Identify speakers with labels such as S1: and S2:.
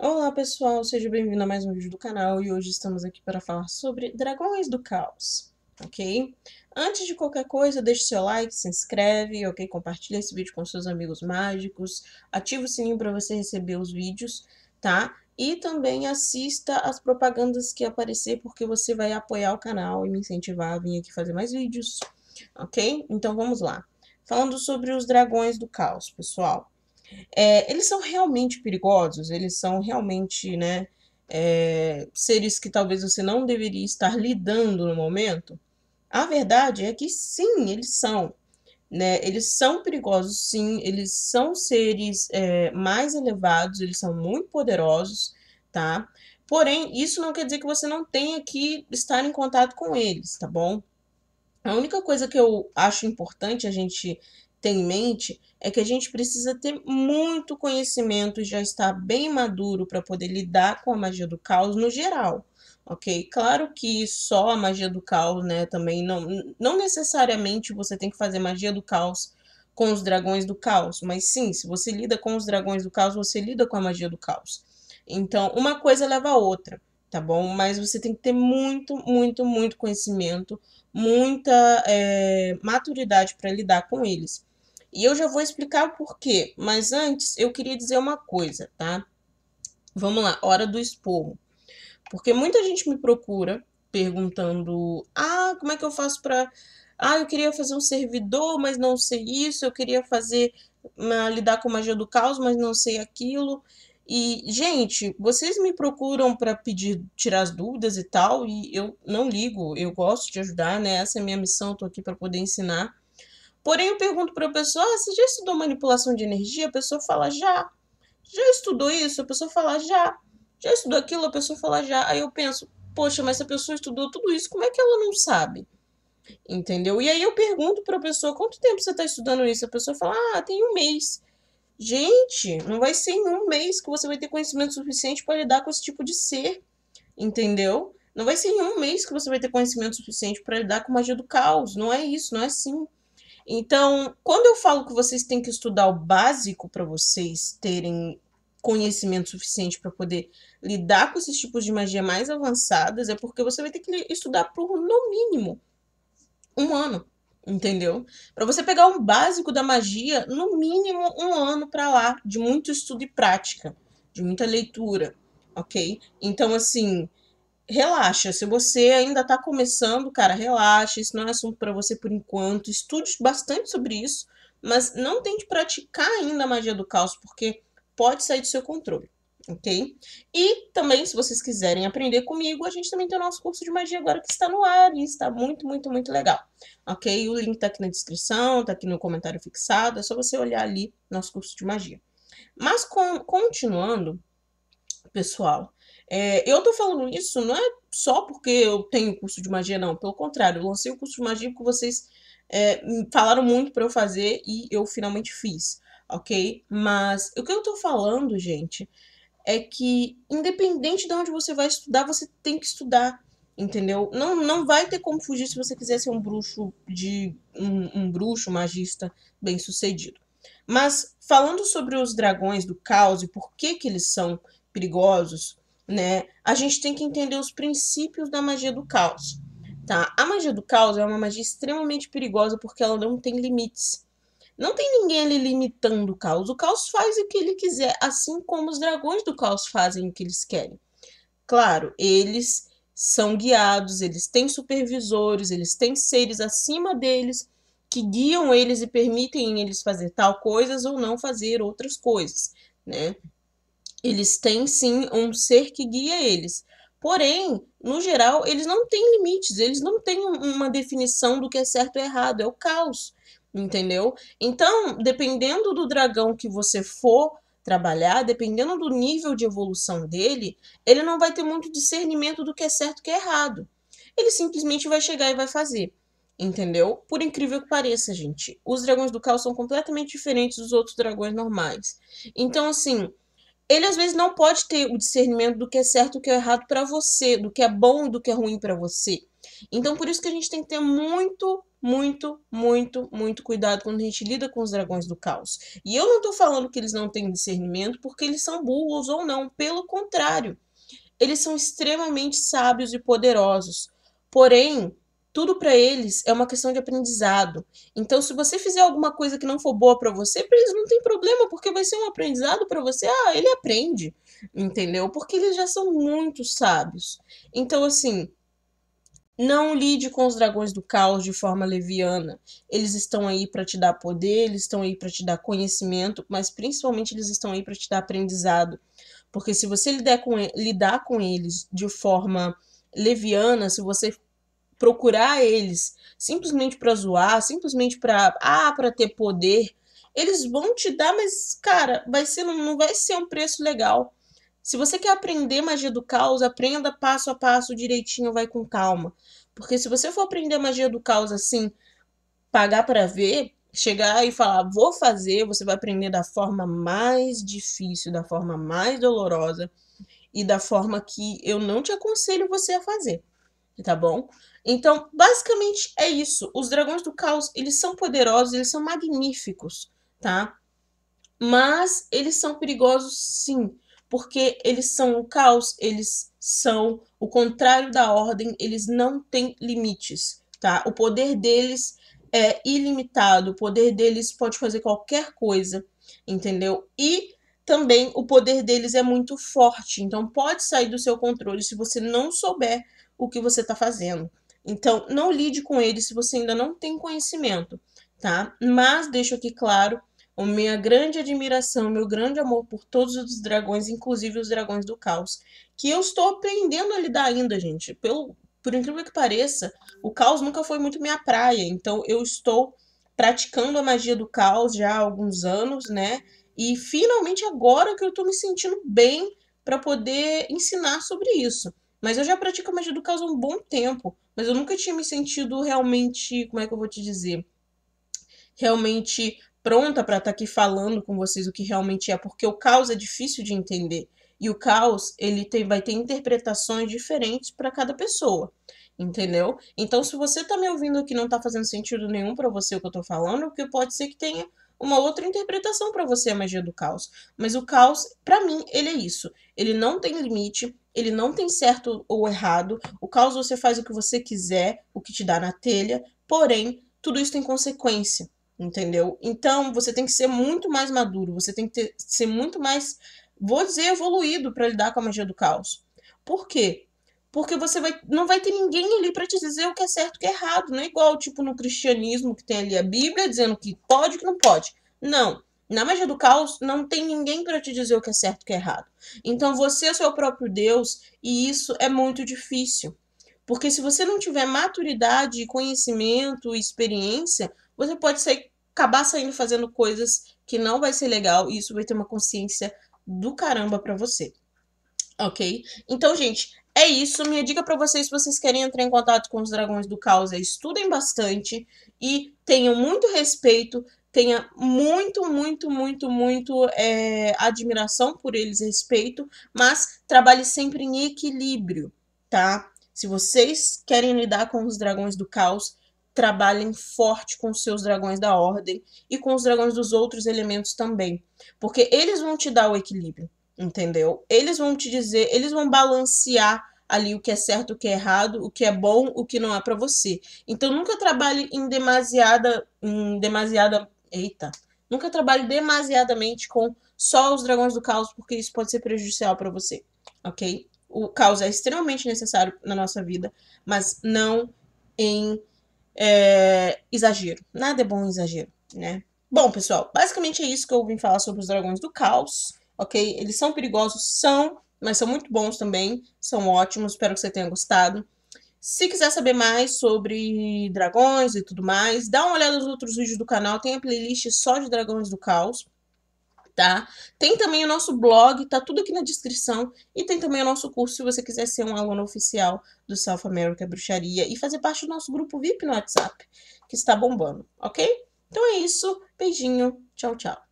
S1: Olá pessoal, seja bem-vindo a mais um vídeo do canal e hoje estamos aqui para falar sobre Dragões do Caos, ok? Antes de qualquer coisa, deixe seu like, se inscreve, ok? Compartilhe esse vídeo com seus amigos mágicos, ativa o sininho para você receber os vídeos, tá? E também assista as propagandas que aparecer porque você vai apoiar o canal e me incentivar a vir aqui fazer mais vídeos, ok? Então vamos lá. Falando sobre os Dragões do Caos, pessoal. É, eles são realmente perigosos, eles são realmente, né, é, seres que talvez você não deveria estar lidando no momento. A verdade é que sim, eles são. Né? Eles são perigosos, sim, eles são seres é, mais elevados, eles são muito poderosos, tá? Porém, isso não quer dizer que você não tenha que estar em contato com eles, tá bom? A única coisa que eu acho importante a gente tem em mente é que a gente precisa ter muito conhecimento e já estar bem maduro para poder lidar com a magia do caos no geral. Ok, claro que só a magia do caos, né? Também não, não necessariamente você tem que fazer magia do caos com os dragões do caos, mas sim, se você lida com os dragões do caos, você lida com a magia do caos. Então, uma coisa leva a outra, tá bom? Mas você tem que ter muito, muito, muito conhecimento, muita é, maturidade para lidar com eles. E eu já vou explicar o porquê, mas antes eu queria dizer uma coisa, tá? Vamos lá, hora do esporro. Porque muita gente me procura perguntando: "Ah, como é que eu faço para Ah, eu queria fazer um servidor, mas não sei isso, eu queria fazer hum, lidar com magia do caos, mas não sei aquilo". E, gente, vocês me procuram para pedir, tirar as dúvidas e tal, e eu não ligo, eu gosto de ajudar, né? Essa é a minha missão, tô aqui para poder ensinar. Porém, eu pergunto para a pessoa: ah, você já estudou manipulação de energia? A pessoa fala: já. Já estudou isso? A pessoa fala: já. Já estudou aquilo? A pessoa fala: já. Aí eu penso: poxa, mas se a pessoa estudou tudo isso, como é que ela não sabe? Entendeu? E aí eu pergunto para a pessoa: quanto tempo você está estudando isso? A pessoa fala: ah, tem um mês. Gente, não vai ser em um mês que você vai ter conhecimento suficiente para lidar com esse tipo de ser, entendeu? Não vai ser em um mês que você vai ter conhecimento suficiente para lidar com magia do caos. Não é isso, não é assim. Então, quando eu falo que vocês têm que estudar o básico para vocês terem conhecimento suficiente para poder lidar com esses tipos de magia mais avançadas, é porque você vai ter que estudar por no mínimo um ano, entendeu? Para você pegar um básico da magia, no mínimo um ano para lá, de muito estudo e prática, de muita leitura, ok? Então, assim, relaxa. Se você ainda está começando, cara, relaxa. Isso não é assunto para você por enquanto. Estude bastante sobre isso, mas não tente praticar ainda a magia do caos, porque pode sair do seu controle. Ok? E também, se vocês quiserem aprender comigo, a gente também tem o nosso curso de magia agora que está no ar e está muito, muito, muito legal. Ok? O link está aqui na descrição, está aqui no comentário fixado, é só você olhar ali nosso curso de magia. Mas com, continuando, pessoal, é, eu tô falando isso não é só porque eu tenho curso de magia, não. Pelo contrário, eu lancei o curso de magia porque vocês é, falaram muito para eu fazer e eu finalmente fiz, ok? Mas o que eu tô falando, gente, é que independente de onde você vai estudar, você tem que estudar entendeu? Não, não vai ter como fugir se você quiser ser um bruxo de um, um, bruxo magista bem sucedido. Mas falando sobre os dragões do caos e por que que eles são perigosos, né? A gente tem que entender os princípios da magia do caos, tá? A magia do caos é uma magia extremamente perigosa porque ela não tem limites. Não tem ninguém ali limitando o caos. O caos faz o que ele quiser, assim como os dragões do caos fazem o que eles querem. Claro, eles são guiados, eles têm supervisores, eles têm seres acima deles que guiam eles e permitem eles fazer tal coisas ou não fazer outras coisas, né? Eles têm sim um ser que guia eles. Porém, no geral, eles não têm limites, eles não têm uma definição do que é certo e errado, é o caos, entendeu? Então, dependendo do dragão que você for trabalhar, dependendo do nível de evolução dele, ele não vai ter muito discernimento do que é certo e que é errado. Ele simplesmente vai chegar e vai fazer. Entendeu? Por incrível que pareça, gente. Os dragões do caos são completamente diferentes dos outros dragões normais. Então, assim, ele às vezes não pode ter o discernimento do que é certo e o que é errado para você, do que é bom e do que é ruim para você. Então, por isso que a gente tem que ter muito, muito, muito, muito cuidado quando a gente lida com os dragões do caos. E eu não estou falando que eles não têm discernimento porque eles são burros ou não, pelo contrário. Eles são extremamente sábios e poderosos. Porém, tudo para eles é uma questão de aprendizado. Então, se você fizer alguma coisa que não for boa para você, para eles não tem problema, porque vai ser um aprendizado para você. Ah, ele aprende, entendeu? Porque eles já são muito sábios. Então, assim, não lide com os dragões do caos de forma leviana. Eles estão aí para te dar poder, eles estão aí para te dar conhecimento, mas principalmente eles estão aí para te dar aprendizado. Porque se você lidar com, lidar com eles de forma leviana, se você procurar eles simplesmente para zoar, simplesmente para ah, para ter poder, eles vão te dar, mas cara, vai ser não vai ser um preço legal. Se você quer aprender magia do caos, aprenda passo a passo direitinho, vai com calma. Porque se você for aprender magia do caos assim, pagar para ver, chegar e falar, vou fazer, você vai aprender da forma mais difícil, da forma mais dolorosa e da forma que eu não te aconselho você a fazer tá bom? Então, basicamente é isso. Os dragões do caos, eles são poderosos, eles são magníficos, tá? Mas eles são perigosos sim, porque eles são o caos, eles são o contrário da ordem, eles não têm limites, tá? O poder deles é ilimitado, o poder deles pode fazer qualquer coisa, entendeu? E também o poder deles é muito forte, então pode sair do seu controle se você não souber o que você está fazendo. Então, não lide com ele se você ainda não tem conhecimento, tá? Mas deixo aqui claro a minha grande admiração, meu grande amor por todos os dragões, inclusive os dragões do caos, que eu estou aprendendo a lidar ainda, gente. Pelo, por incrível que pareça, o caos nunca foi muito minha praia, então eu estou praticando a magia do caos já há alguns anos, né? E finalmente agora que eu estou me sentindo bem para poder ensinar sobre isso. Mas eu já pratico magia do caos há um bom tempo, mas eu nunca tinha me sentido realmente, como é que eu vou te dizer? Realmente pronta para estar tá aqui falando com vocês o que realmente é, porque o caos é difícil de entender. E o caos, ele tem, vai ter interpretações diferentes para cada pessoa, entendeu? Então, se você está me ouvindo aqui não está fazendo sentido nenhum para você o que eu estou falando, porque pode ser que tenha uma outra interpretação para você a magia do caos. Mas o caos, para mim, ele é isso. Ele não tem limite, ele não tem certo ou errado. O caos você faz o que você quiser, o que te dá na telha, porém, tudo isso tem consequência, entendeu? Então, você tem que ser muito mais maduro, você tem que ter, ser muito mais, vou dizer, evoluído para lidar com a magia do caos. Por quê? Porque você vai, não vai ter ninguém ali para te dizer o que é certo e o que é errado. Não é igual, tipo, no cristianismo, que tem ali a Bíblia dizendo que pode e que não pode. Não. Na magia do caos, não tem ninguém para te dizer o que é certo e o que é errado. Então você é o seu próprio Deus e isso é muito difícil. Porque se você não tiver maturidade, conhecimento e experiência, você pode sair, acabar saindo fazendo coisas que não vai ser legal e isso vai ter uma consciência do caramba para você. Ok? Então, gente, é isso. Minha dica para vocês, se vocês querem entrar em contato com os dragões do caos, é estudem bastante e tenham muito respeito tenha muito, muito, muito, muito é, admiração por eles, respeito, mas trabalhe sempre em equilíbrio, tá? Se vocês querem lidar com os dragões do caos, trabalhem forte com seus dragões da ordem e com os dragões dos outros elementos também, porque eles vão te dar o equilíbrio, entendeu? Eles vão te dizer, eles vão balancear ali o que é certo, o que é errado, o que é bom, o que não é para você. Então nunca trabalhe em demasiada, em demasiada Eita. Nunca trabalhe demasiadamente com só os dragões do caos, porque isso pode ser prejudicial para você, ok? O caos é extremamente necessário na nossa vida, mas não em é, exagero. Nada é bom em exagero, né? Bom, pessoal, basicamente é isso que eu vim falar sobre os dragões do caos, ok? Eles são perigosos, são, mas são muito bons também, são ótimos, espero que você tenha gostado. Se quiser saber mais sobre dragões e tudo mais, dá uma olhada nos outros vídeos do canal. Tem a playlist só de dragões do caos, tá? Tem também o nosso blog, tá tudo aqui na descrição. E tem também o nosso curso se você quiser ser um aluno oficial do South America Bruxaria e fazer parte do nosso grupo VIP no WhatsApp, que está bombando, ok? Então é isso. Beijinho. Tchau, tchau.